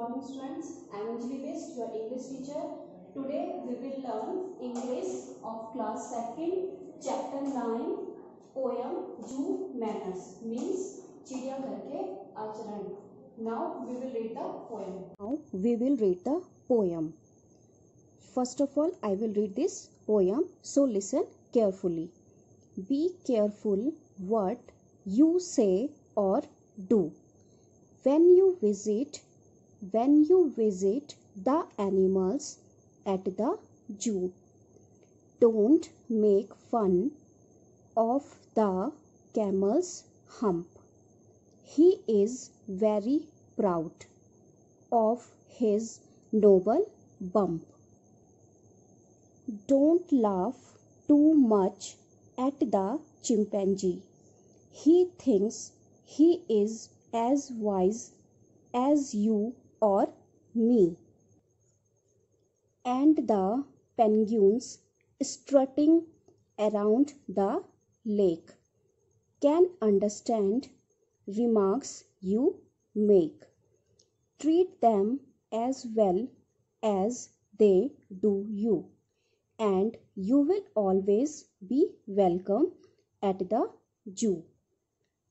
morning students, I am Anjali Best, your English teacher. Today we will learn English of class 2nd, chapter 9, poem Jew Manners means Chidiya Karke Acharan. Now we will read the poem. Now we will read the poem. First of all, I will read this poem, so listen carefully. Be careful what you say or do. When you visit when you visit the animals at the zoo. Don't make fun of the camel's hump. He is very proud of his noble bump. Don't laugh too much at the chimpanzee. He thinks he is as wise as you or me. And the penguins strutting around the lake can understand remarks you make. Treat them as well as they do you, and you will always be welcome at the zoo.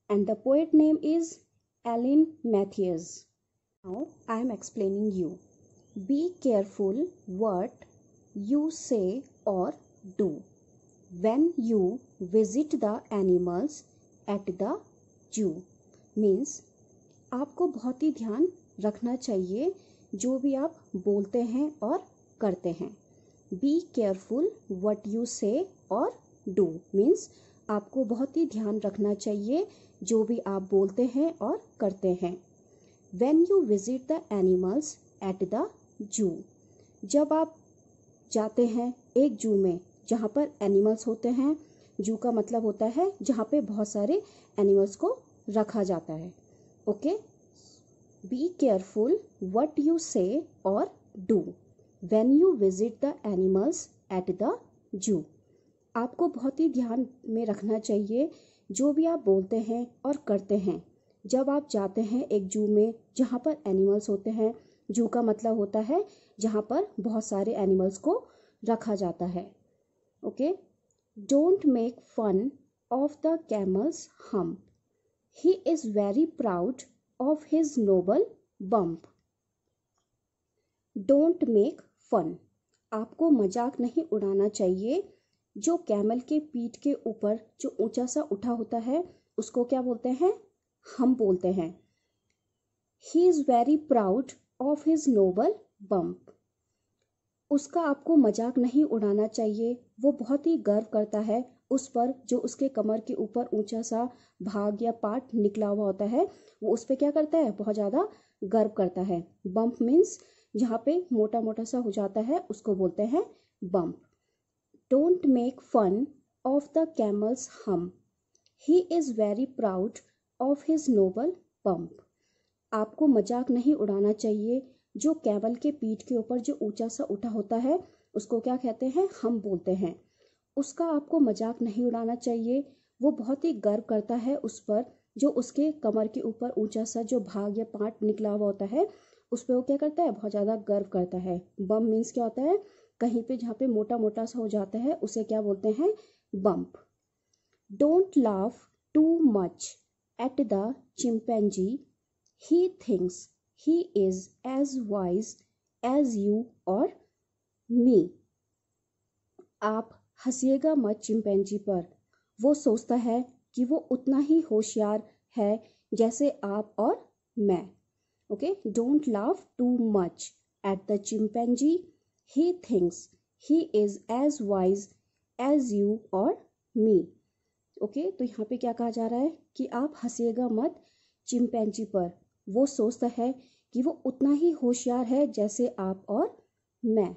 And the poet name is Alan Matthews. Now I am explaining you. Be careful what you say or do when you visit the animals at the zoo means आपको बहुत ही ध्यान रखना चाहिए जो भी आप बोलते हैं और करते हैं B careful what you say और डू मीन्स आपको बहुत ही ध्यान रखना चाहिए जो भी आप बोलते हैं और करते हैं when you visit the animals at the zoo जब आप जाते हैं एक जू में जहाँ पर एनिमल्स होते हैं जू का मतलब होता है जहाँ पे बहुत सारे एनिमल्स को रखा जाता है okay be careful what you say और do when you visit the animals at the zoo आपको बहुत ही ध्यान में रखना चाहिए जो भी आप बोलते हैं और करते हैं जब आप जाते हैं एक जू में जहाँ पर एनिमल्स होते हैं जू का मतलब होता है जहाँ पर बहुत सारे एनिमल्स को रखा जाता है okay don't make fun of the camels हम he is very proud of his noble bump don't make fun आपको मजाक नहीं उड़ाना चाहिए जो कैमल के पीठ के ऊपर जो ऊंचा सा उठा होता है उसको क्या बोलते हैं हम बोलते हैं he is very proud of his noble bump उसका आपको मजाक नहीं उड़ाना चाहिए वो बहुत ही गर्व करता है उस पर जो उसके कमर के ऊपर ऊंचा सा भाग या पार्ट निकला हुआ होता है वो उस पर क्या करता है बहुत ज़्यादा गर्व करता है बम्प मीन्स जहाँ पे मोटा मोटा सा हो जाता है उसको बोलते हैं bump don't make fun of the camels हम he is very proud of his noble bump आपको मजाक नहीं उड़ाना चाहिए जो कैबल के पीठ के ऊपर जो ऊंचा सा उठा होता है उसको क्या कहते हैं हम बोलते हैं उसका आपको मजाक नहीं उड़ाना चाहिए वो बहुत ही गर्व करता है उस पर जो उसके कमर के ऊपर ऊंचा सा जो भाग या पार्ट निकला हुआ होता है उस पर वो क्या करता है बहुत ज़्यादा गर्व करता है बम मीन्स क्या होता है कहीं पे जहाँ पे मोटा मोटा सा हो जाता है उसे क्या बोलते हैं bump don't laugh too much at the chimpanzee, he thinks he is as wise as you or me. आप हंसिएगा मत चिंपैंजी पर वो सोचता है कि वो उतना ही होशियार है जैसे आप और मैं okay don't laugh too much at the chimpanzee he thinks he is as wise as you और मी ओके तो यहाँ पे क्या कहा जा रहा है कि आप हंसिएगा मत चिमपैंची पर वो सोचता है कि वो उतना ही होशियार है जैसे आप और मैं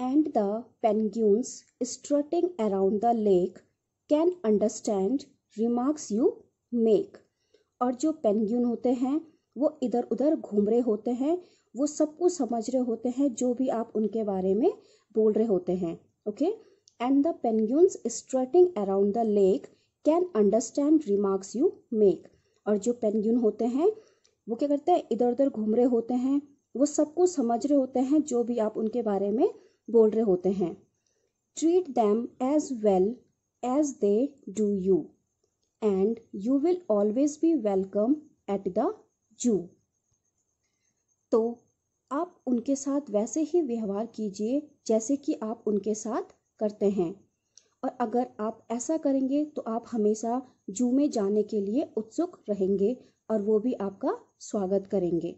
and the penguins strutting around the lake can understand remarks you make और जो पेनग्यून होते हैं वो इधर उधर घूम रहे होते हैं वो सब कुछ समझ रहे होते हैं जो भी आप उनके बारे में बोल रहे होते हैं okay okay? and the penguins strutting around the lake can understand remarks you make और जो पेनग्यून होते हैं वो क्या करते हैं इधर उधर घूम रहे होते हैं वो सब कुछ समझ रहे होते हैं जो भी आप उनके बारे में बोल रहे होते हैं treat them as well as they do you and you will always be welcome at the zoo तो आप उनके साथ वैसे ही व्यवहार कीजिए जैसे कि आप उनके साथ करते हैं और अगर आप ऐसा करेंगे तो आप हमेशा जू में जाने के लिए उत्सुक रहेंगे और वो भी आपका स्वागत करेंगे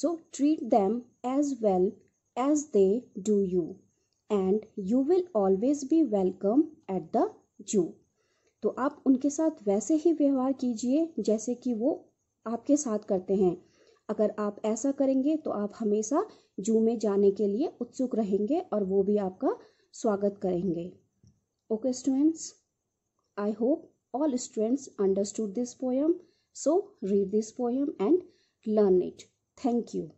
so treat them as well as they do you and you will always be welcome at the zoo तो आप उनके साथ वैसे ही व्यवहार कीजिए जैसे कि वो आपके साथ करते हैं अगर आप ऐसा करेंगे तो आप हमेशा जू में जाने के लिए उत्सुक रहेंगे और वो भी आपका स्वागत करेंगे okay students I hope all students understood this poem so read this poem and learn it thank you